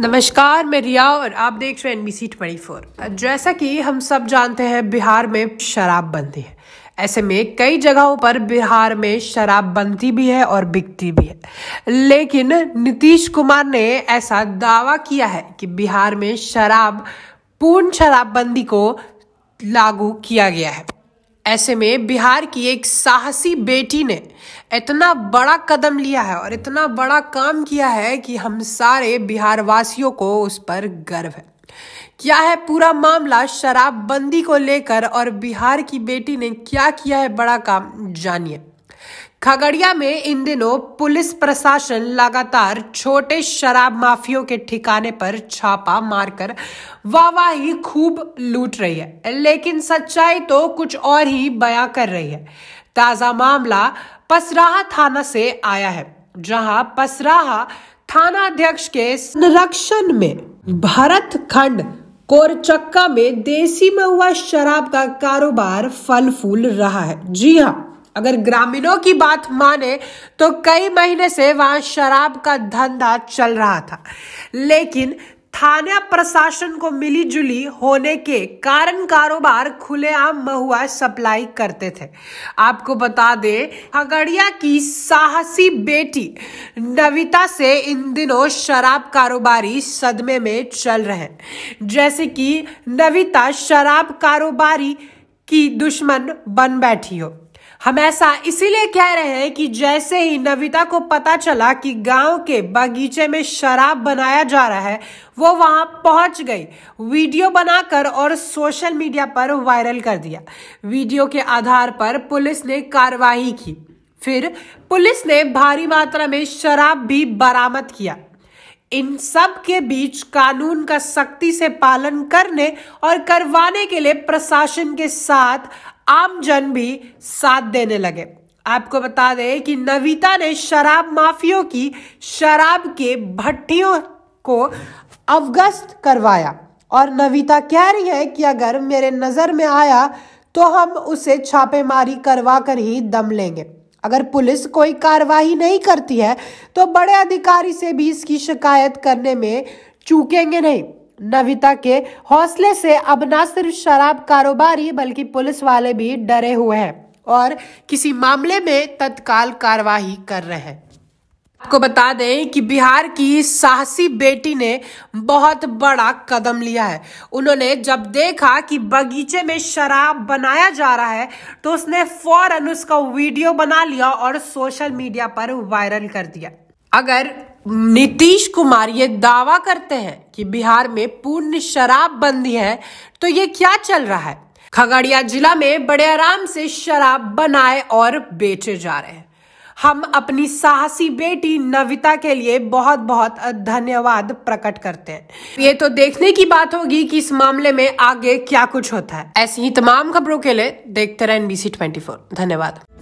नमस्कार मैं रिया और आप देख रहे हैं एनबीसी फोर जैसा कि हम सब जानते हैं बिहार में शराबबंदी है ऐसे में कई जगहों पर बिहार में शराब बनती भी है और बिकती भी है लेकिन नीतीश कुमार ने ऐसा दावा किया है कि बिहार में शराब पूर्ण शराबबंदी को लागू किया गया है ऐसे में बिहार की एक साहसी बेटी ने इतना बड़ा कदम लिया है और इतना बड़ा काम किया है कि हम सारे बिहार वासियों को उस पर गर्व है क्या है पूरा मामला शराबबंदी को लेकर और बिहार की बेटी ने क्या किया है बड़ा काम जानिए खगड़िया में इन दिनों पुलिस प्रशासन लगातार छोटे शराब माफियों के ठिकाने पर छापा मारकर वाहवाही खूब लूट रही है लेकिन सच्चाई तो कुछ और ही बयां कर रही है ताजा मामला पसराहा थाना से आया है जहां पसराहा थाना अध्यक्ष के संरक्षण में भारत खंड कोरचक्का में देसी में हुआ शराब का कारोबार फल फूल रहा है जी हाँ अगर ग्रामीणों की बात माने तो कई महीने से वहां शराब का धंधा चल रहा था लेकिन थाना प्रशासन को मिली जुली होने के कारण कारोबार खुलेआम महुआ सप्लाई करते थे आपको बता दे खगड़िया की साहसी बेटी नविता से इन दिनों शराब कारोबारी सदमे में चल रहे जैसे कि नविता शराब कारोबारी की दुश्मन बन बैठी हो हम ऐसा इसीलिए कह रहे हैं कि जैसे ही नविता को पता चला कि गांव के बगीचे में शराब बनाया जा रहा है वो वहां पहुंच गई वीडियो बनाकर और सोशल मीडिया पर वायरल कर दिया वीडियो के आधार पर पुलिस ने कार्रवाई की फिर पुलिस ने भारी मात्रा में शराब भी बरामद किया इन सब के बीच कानून का सख्ती से पालन करने और करवाने के लिए प्रशासन के साथ आम जन भी साथ देने लगे आपको बता दें कि नवीता ने शराब माफियों की शराब के भट्टियों को अवगस्त करवाया और नवीता कह रही है कि अगर मेरे नज़र में आया तो हम उसे छापेमारी करवा कर ही दम लेंगे अगर पुलिस कोई कार्रवाई नहीं करती है तो बड़े अधिकारी से भी इसकी शिकायत करने में चूकेंगे नहीं नविता के हौसले से अब ना सिर्फ शराब कारोबारी बल्कि पुलिस वाले भी डरे हुए हैं और किसी मामले में तत्काल कार्रवाई कर रहे हैं आपको बता दें कि बिहार की साहसी बेटी ने बहुत बड़ा कदम लिया है उन्होंने जब देखा कि बगीचे में शराब बनाया जा रहा है तो उसने फौरन उसका वीडियो बना लिया और सोशल मीडिया पर वायरल कर दिया अगर नीतीश कुमार ये दावा करते हैं कि बिहार में पूर्ण शराब बंदी है तो ये क्या चल रहा है खगड़िया जिला में बड़े आराम से शराब बनाए और बेचे जा रहे हैं हम अपनी साहसी बेटी नविता के लिए बहुत बहुत धन्यवाद प्रकट करते हैं ये तो देखने की बात होगी कि इस मामले में आगे क्या कुछ होता है ऐसी ही तमाम खबरों के लिए देखते रहे एनबीसी ट्वेंटी धन्यवाद